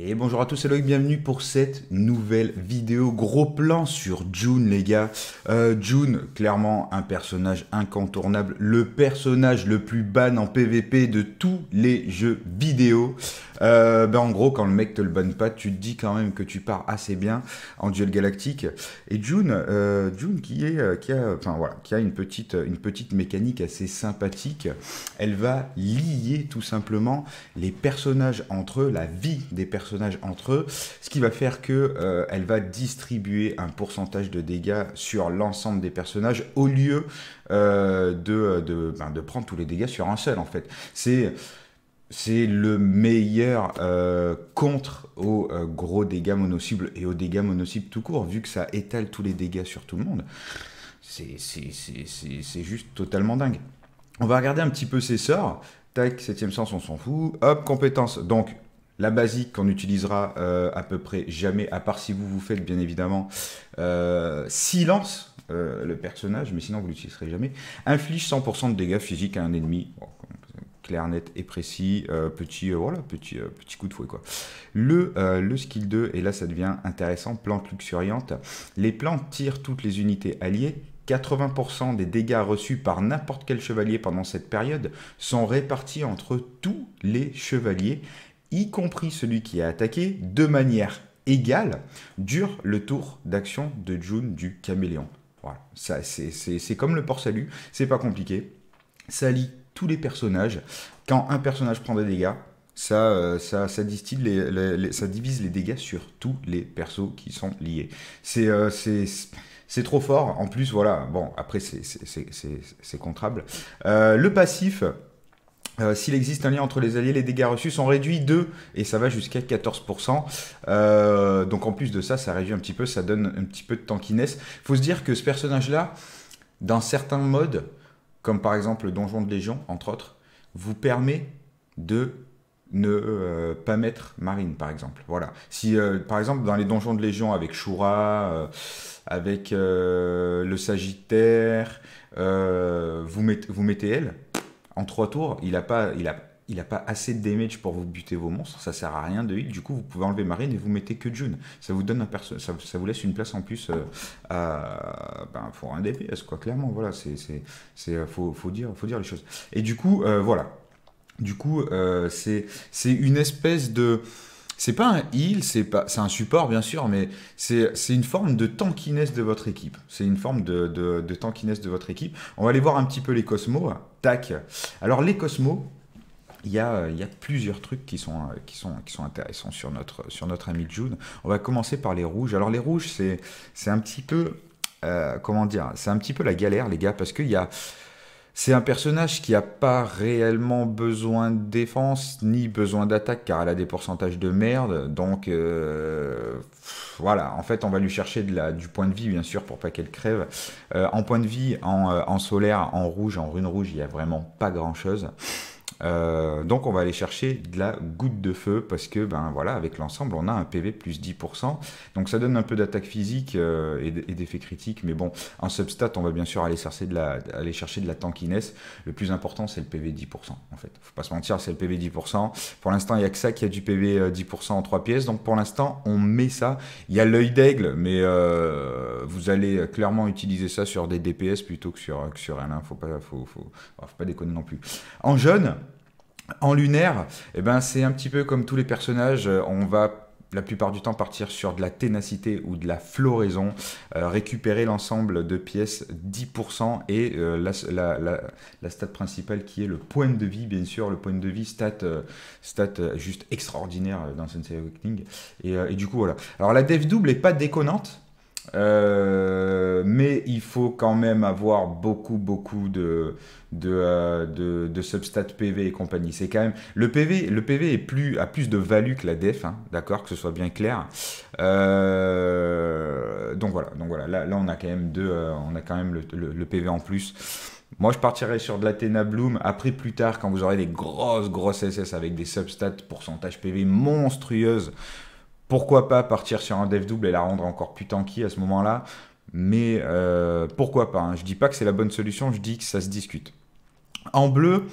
Et bonjour à tous, c'est Loïc, bienvenue pour cette nouvelle vidéo. Gros plan sur June, les gars. Euh, June, clairement un personnage incontournable, le personnage le plus ban en PVP de tous les jeux vidéo. Euh, ben en gros, quand le mec te le banne pas, tu te dis quand même que tu pars assez bien en duel galactique. Et June, euh, qui est, qui a, enfin voilà, qui a une petite, une petite mécanique assez sympathique. Elle va lier tout simplement les personnages entre eux, la vie des personnages entre eux, ce qui va faire que euh, elle va distribuer un pourcentage de dégâts sur l'ensemble des personnages au lieu euh, de, ben, de, prendre tous les dégâts sur un seul en fait. C'est c'est le meilleur euh, contre aux gros dégâts mono et aux dégâts mono tout court, vu que ça étale tous les dégâts sur tout le monde. C'est juste totalement dingue. On va regarder un petit peu ses sorts. Tac, septième sens, on s'en fout. Hop, compétence. Donc, la basique qu'on utilisera euh, à peu près jamais, à part si vous vous faites bien évidemment euh, silence euh, le personnage, mais sinon vous l'utiliserez jamais. Inflige 100% de dégâts physiques à un ennemi. clair, net et précis, petit, voilà, petit, petit coup de fouet quoi. Le, le skill 2, et là ça devient intéressant, plante luxuriante. Les plantes tirent toutes les unités alliées 80% des dégâts reçus par n'importe quel chevalier pendant cette période sont répartis entre tous les chevaliers y compris celui qui a attaqué, de manière égale, dure le tour d'action de June du caméléon. Voilà, ça c'est comme le port salut, c'est pas compliqué. Ça lie tous les personnages. Quand un personnage prend des dégâts, ça, euh, ça, ça, distille ça divise les dégâts sur tous les persos qui sont liés. C'est euh, trop fort. En plus, voilà, bon, après, c'est contrable. Euh, le passif, euh, s'il existe un lien entre les alliés, les dégâts reçus sont réduits de, et ça va jusqu'à 14%. Euh, donc en plus de ça, ça réduit un petit peu, ça donne un petit peu de tankiness. Faut se dire que ce personnage-là, dans certains modes, comme par exemple le Donjon de Légion, entre autres, vous permet de ne euh, pas mettre Marine, par exemple. Voilà. Si, par exemple, dans les Donjons de Légion avec Shura, avec le Sagittaire, vous, vous mettez elle, en trois tours, il n'a pas, il a, il a pas assez de damage pour vous buter vos monstres, ça sert à rien de heal, du coup vous pouvez enlever Marine et vous mettez que June. Ça vous donne un ça, vous laisse une place en plus euh, ben, pour un DPS, quoi, clairement, voilà, c'est, c'est, euh, faut, dire, faut dire les choses. Et du coup, euh, voilà. Du coup, c'est, c'est une espèce de... C'est pas un heal, c'est pas, un support bien sûr, mais c'est, une forme de tankiness de votre équipe. C'est une forme de, de, de tankiness de votre équipe. On va aller voir un petit peu les cosmos. Tac. Alors les cosmos, il y, a, y, plusieurs trucs qui sont, qui sont, qui sont intéressants sur notre, sur notre ami June. On va commencer par les rouges. Alors les rouges, c'est un petit peu... Euh, comment dire C'est un petit peu la galère, les gars, parce qu'il y a... C'est un personnage qui n'a pas réellement besoin de défense ni besoin d'attaque car elle a des pourcentages de merde. Donc euh, voilà, en fait on va lui chercher du point de vie bien sûr pour pas qu'elle crève. Euh, en point de vie, en, euh, en, solaire, en rouge, en rune rouge, il n'y a vraiment pas grand-chose. Euh, donc on va aller chercher de la goutte de feu parce que ben voilà avec l'ensemble on a un PV plus 10%. Donc ça donne un peu d'attaque physique euh, et d'effet critique, mais bon en substat on va bien sûr aller chercher de la, aller chercher de la tankiness. Le plus important c'est le PV 10% en fait. Faut pas se mentir c'est le PV 10%. Pour l'instant il y a que ça qui a du PV 10% euh, en 3 pièces. Donc pour l'instant on met ça. Il y a l'œil d'aigle mais euh, vous allez euh, clairement utiliser ça sur des DPS plutôt que sur, euh, que sur ne Faut pas, faut, pas déconner non plus. En jeune, en lunaire, eh ben, c'est un petit peu comme tous les personnages. Euh, on va la plupart du temps partir sur de la ténacité ou de la floraison, récupérer l'ensemble de pièces 10% et la, la, stat principale qui est le point de vie, bien sûr, le point de vie, stat, stat juste extraordinaire dans Sensei Awakening. Et, du coup, voilà. Alors la dev double n'est pas déconnante, euh, mais il faut quand même avoir beaucoup, beaucoup de, de, euh, de, PV et compagnie. C'est quand même le PV, le PV est plus, a plus de value que la def, hein, d'accord, que ce soit bien clair. Euh, donc voilà, donc voilà. Là, là, on a quand même deux, on a quand même le, PV en plus. Moi, je partirai sur de l'Athena Bloom. Après, plus tard, quand vous aurez des grosses, grosses SS avec des substats pourcentage PV monstrueuses, pourquoi pas partir sur un dev double et la rendre encore plus tanky à ce moment-là mais euh, pourquoi pas hein. Je dis pas que c'est la bonne solution, je dis que ça se discute. En bleu,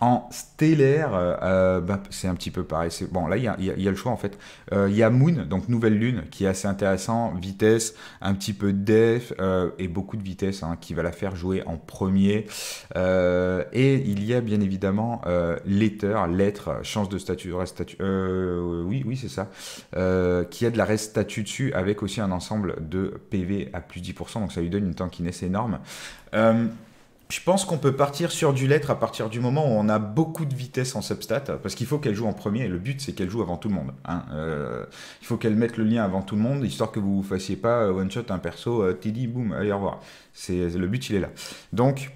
en stellaire, euh, euh, bah, c'est un petit peu pareil. Bon, là, il y a, le choix en fait. Euh, il y a Moon, donc Nouvelle Lune, qui est assez intéressant. Vitesse, un petit peu def et beaucoup de vitesse hein, qui va la faire jouer en premier. et il y a bien évidemment Letter, Lettre, chance de statut, reste statut. oui, oui, c'est ça. qui a de la reste statut dessus avec aussi un ensemble de PV à plus 10%. Donc ça lui donne une tankiness énorme je pense qu'on peut partir sur du lettre à partir du moment où on a beaucoup de vitesse en substat, parce qu'il faut qu'elle joue en premier, et le but c'est qu'elle joue avant tout le monde. Hein. Euh, il faut qu'elle mette le lien avant tout le monde, histoire que vous ne fassiez pas euh, one-shot un perso, euh, Teddy, boum, allez, au revoir. Le but il est là. Donc,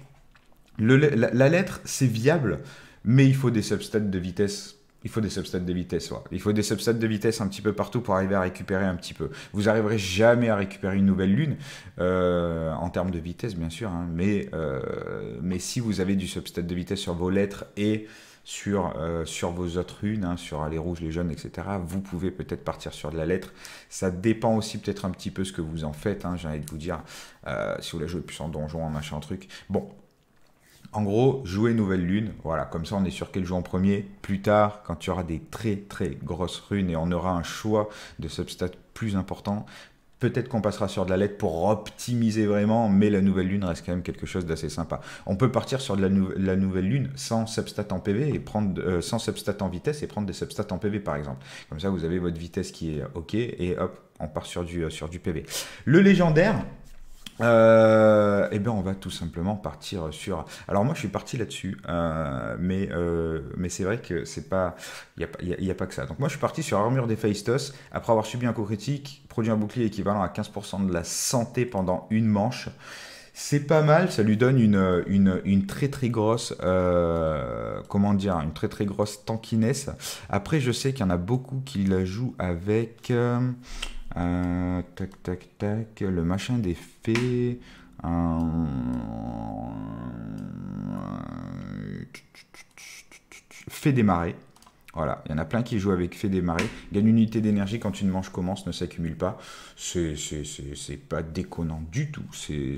la, la, lettre c'est viable, mais il faut des substats de vitesse il faut des substats de vitesse. Ouais. Il faut des substats de vitesse un petit peu partout pour arriver à récupérer un petit peu. Vous n'arriverez jamais à récupérer une nouvelle lune euh, en termes de vitesse, bien sûr, hein, mais, euh, mais si vous avez du substat de vitesse sur vos lettres et sur, euh, sur vos autres lunes, hein, sur les rouges, les jaunes, etc. Vous pouvez peut-être partir sur de la lettre. Ça dépend aussi peut-être un petit peu ce que vous en faites. Hein, J'ai envie de vous dire, si vous voulez jouer plus en donjon, en machin, truc. Bon, en gros, jouer Nouvelle Lune, voilà, comme ça on est sûr qu'elle joue en premier. Plus tard, quand tu auras des très très grosses runes et on aura un choix de substat plus important, Peut-être qu'on passera sur de la lettre pour optimiser vraiment, mais la nouvelle lune reste quand même quelque chose d'assez sympa. On peut partir sur de la, la, nouvelle lune sans substat en PV et prendre euh, sans substat en vitesse et prendre des substats en PV par exemple. Comme ça, vous avez votre vitesse qui est ok et hop, on part sur du euh, sur du PV. Le légendaire, euh, eh bien, on va tout simplement partir sur. Alors moi, je suis parti là-dessus, euh, mais euh, mais c'est vrai que c'est pas, il n'y a, y a, pas que ça. Donc moi, je suis parti sur Armure des Faistos après avoir subi un coup critique, produit un bouclier équivalent à 15% de la santé pendant une manche. C'est pas mal, ça lui donne une, une, une très très grosse comment dire, une très très grosse tankiness. Après, je sais qu'il y en a beaucoup qui la jouent avec tac, tac, tac. Le machin des fées. Fait démarrer. Voilà, il y en a plein qui jouent avec fait démarrer. Gagne une unité d'énergie quand une manche commence, ne s'accumule pas. C'est pas déconnant du tout. C'est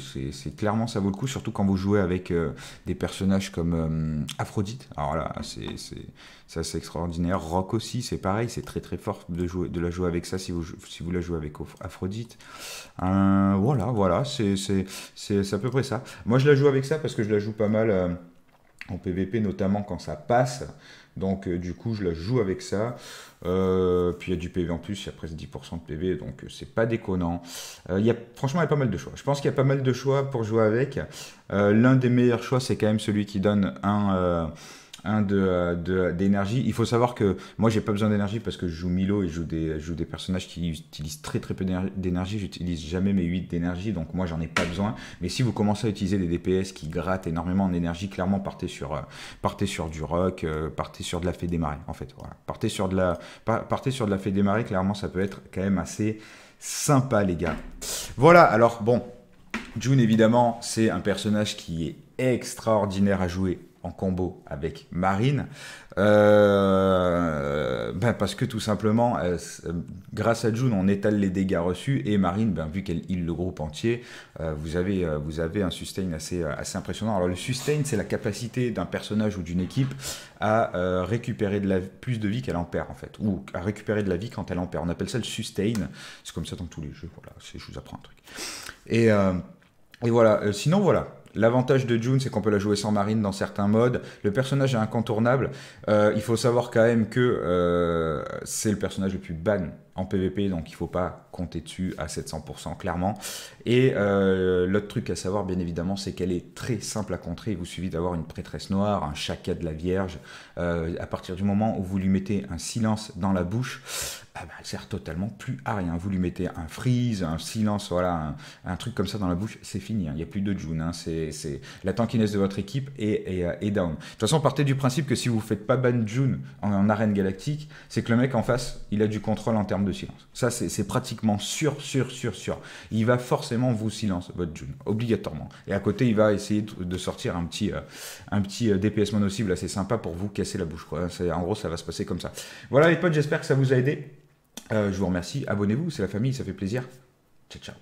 clairement ça vaut le coup, surtout quand vous jouez avec euh, des personnages comme euh, Aphrodite. Alors là, c'est extraordinaire. Rock aussi, c'est pareil, c'est très très fort de, jouer, de la jouer avec ça si vous, si vous la jouez avec Aphrodite. Euh, voilà, voilà, c'est à peu près ça. Moi je la joue avec ça parce que je la joue pas mal en PVP, notamment quand ça passe. Donc euh, du coup, je la joue avec ça. Euh, puis il y a du PV en plus, il y a presque 10% de PV, donc euh, c'est pas déconnant. il y a, franchement, il y a pas mal de choix. Je pense qu'il y a pas mal de choix pour jouer avec. L'un des meilleurs choix, c'est quand même celui qui donne un... Hein, euh, d'énergie. De, Il faut savoir que moi, j'ai pas besoin d'énergie parce que je joue Milo et je joue des, des personnages qui utilisent très très peu d'énergie. J'utilise jamais mes 8 d'énergie, donc moi, j'en ai pas besoin. Mais si vous commencez à utiliser des DPS qui grattent énormément en énergie, clairement, partez sur, euh, sur du rock, euh, partez sur de la fée des en fait. Voilà. Partez, sur de la, partez sur de la fée des clairement, ça peut être quand même assez sympa, les gars. Voilà, alors bon, June, évidemment, c'est un personnage qui est extraordinaire à jouer en combo avec Marine, euh, ben, parce que tout simplement, euh, euh, grâce à June, on étale les dégâts reçus et Marine, ben, vu qu'elle heal le groupe entier, vous, avez, vous avez un sustain assez, assez impressionnant. Alors le sustain, c'est la capacité d'un personnage ou d'une équipe à récupérer de la, plus de vie qu'elle en perd en fait, ou à récupérer de la vie quand elle en perd. On appelle ça le sustain. C'est comme ça dans tous les jeux. Voilà, je vous apprends un truc. Et et voilà, sinon voilà, L'avantage de June, c'est qu'on peut la jouer sans marine dans certains modes. Le personnage est incontournable. Euh, il faut savoir quand même que euh, c'est le personnage le plus ban PVP, donc il ne faut pas compter dessus à 700% clairement. Et euh, l'autre truc à savoir, bien évidemment, c'est qu'elle est très simple à contrer. Il vous suffit d'avoir une prêtresse noire, un chaka de la Vierge. Euh, à partir du moment où vous lui mettez un silence dans la bouche, ah bah, elle sert totalement plus à rien. Vous lui mettez un freeze, un silence, voilà, un, truc comme ça dans la bouche, c'est fini. Hein. Il n'y a plus de June. Hein. C'est la tankiness de votre équipe est, euh, est, down. De toute façon, partez du principe que si vous faites pas ban June en, en arène galactique, c'est que le mec en face, il a du contrôle en termes silence. Ça, c'est pratiquement sûr, sûr, sûr, sûr. Il va forcément vous silence, votre June, obligatoirement. Et à côté, il va essayer de sortir un petit, euh, un petit euh, DPS mono assez sympa pour vous casser la bouche. Hein, en gros, ça va se passer comme ça. Voilà les potes, j'espère que ça vous a aidé. Euh, je vous remercie. Abonnez-vous, c'est la famille, ça fait plaisir. Ciao, ciao.